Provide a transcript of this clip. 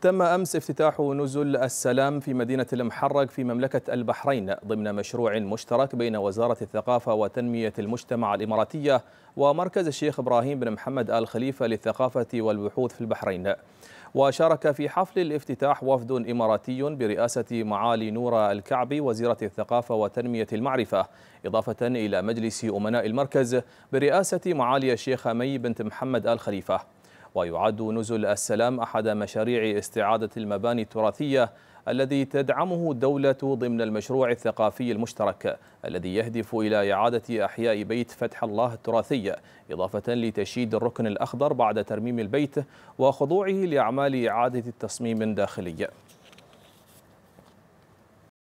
تم أمس افتتاح نزل السلام في مدينة المحرق في مملكة البحرين ضمن مشروع مشترك بين وزارة الثقافة وتنمية المجتمع الإماراتية ومركز الشيخ إبراهيم بن محمد آل خليفة للثقافة والبحوث في البحرين وشارك في حفل الافتتاح وفد إماراتي برئاسة معالي نورة الكعبي وزيرة الثقافة وتنمية المعرفة إضافة إلى مجلس أمناء المركز برئاسة معالي الشيخة مي بنت محمد آل خليفة ويعد نزل السلام أحد مشاريع استعادة المباني التراثية الذي تدعمه الدولة ضمن المشروع الثقافي المشترك الذي يهدف إلى إعادة أحياء بيت فتح الله التراثي إضافة لتشييد الركن الأخضر بعد ترميم البيت وخضوعه لأعمال إعادة التصميم الداخلي